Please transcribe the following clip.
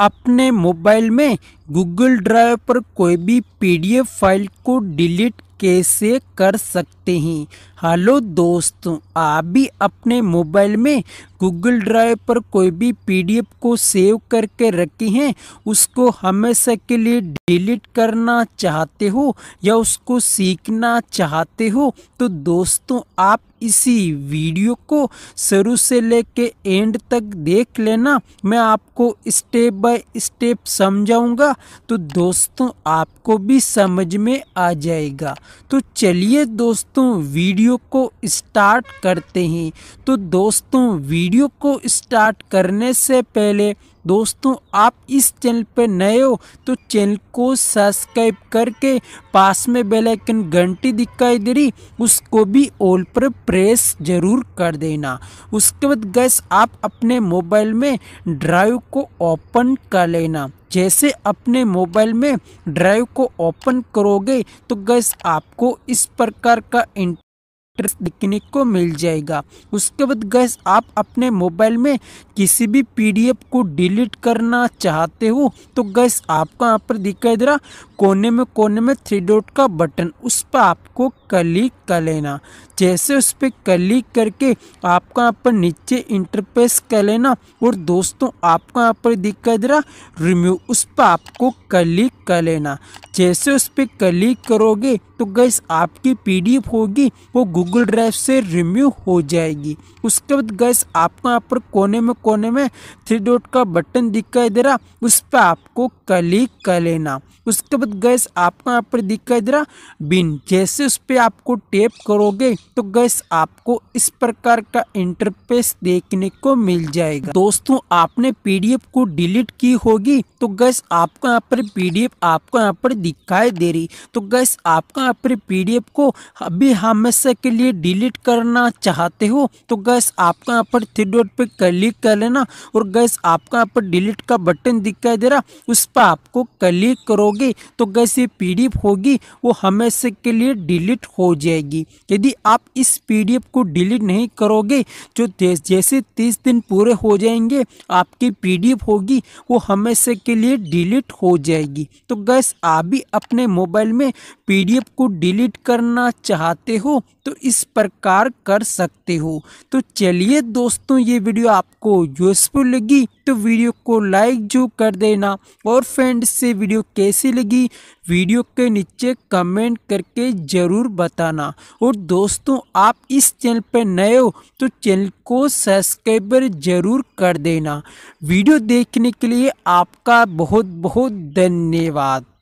अपने मोबाइल में Google drive पर कोई भी पीडीएफ फाइल को डिलीट कैसे कर सकते हैं हेलो दोस्तों आप भी अपने मोबाइल में गूगल ड्राइव पर कोई भी पीडीएफ को सेव करके रखे हैं उसको हमेशा के लिए डिलीट करना चाहते हो या उसको सीखना चाहते हो तो दोस्तों आप इसी वीडियो को शुरू से लेके एंड तक देख लेना मैं आपको स्टेप बाय स्टेप समझाऊंगा तो दोस्तों आपको भी समझ में आ जाएगा तो चलिए दोस्तों वीडियो को स्टार्ट करते हैं तो दोस्तों वीडियो को स्टार्ट करने से पहले दोस्तों आप इस चैनल पर नए हो तो चैनल को सब्सक्राइब करके पास में बेल आइकन घंटी दिखाई दे रही उसको भी ऑल पर प्रेस जरूर कर देना उसके बाद गैस आप अपने मोबाइल में ड्राइव को ओपन कर लेना जैसे अपने मोबाइल में ड्राइव को ओपन करोगे तो गैस आपको इस प्रकार का इंट स्टेटस देखने को मिल जाएगा उसके बाद गैस आप अपने मोबाइल में किसी भी पीडीएफ को डिलीट करना चाहते हो तो गैस आपको यहाँ पर दिखाई दे रहा कोने में कोने में थ्री डॉट का बटन उस पर आपको क्लिक कर लेना जैसे उस पर क्लिक करके आपका यहाँ पर नीचे इंटरपेस कर लेना और दोस्तों आपका यहाँ पर दिखाई दे रहा रिम्यू उस पर आपको क्लिक कर लेना जैसे उस पर क्लिक करोगे तो गैस आपकी पीडीएफ होगी वो गूगल ड्राइव से रिमूव हो जाएगी उसके बाद गैस आपको यहाँ पर कोने में कोने में थ्री डॉट का बटन दिखाई दे रहा उस पर आपको क्लिक कर लेना उसके बाद गैस आपको यहाँ पर दिखाई दे रहा बिन जैसे उस पर आपको टेप करोगे तो गैस आपको इस प्रकार का इंटरफेस देखने को मिल जाएगा दोस्तों आपने पीडीएफ को डिलीट की होगी तो गैस आपको यहाँ पर पीडीएफ आपको यहाँ पर दिखाई दे रही तो गैस आपका अपने पीडीएफ को अभी हमेशा के लिए डिलीट करना चाहते हो तो गैस आपका यहाँ पर थ्री डॉट पे क्लिक कर लेना और गैस आपका यहाँ पर डिलीट का बटन दिखाई दे रहा उस पर आपको क्लिक करोगे तो गैस ये पी होगी वो हमेशा के लिए डिलीट हो जाएगी यदि आप इस पी को डिलीट नहीं करोगे जो जैसे तीस दिन पूरे हो जाएंगे आपकी पी होगी वो हमेशा के लिए डिलीट हो जाएगी तो गैस आप भी अपने मोबाइल में पीडीएफ को डिलीट करना चाहते हो तो इस प्रकार कर सकते हो तो चलिए दोस्तों ये वीडियो आपको यूजफुल लगी तो वीडियो को लाइक जो कर देना और फ्रेंड्स से वीडियो कैसी लगी वीडियो के नीचे कमेंट करके ज़रूर बताना और दोस्तों आप इस चैनल पर नए हो तो चैनल को सब्सक्राइबर ज़रूर कर देना वीडियो देखने के लिए आपका बहुत बहुत धन्यवाद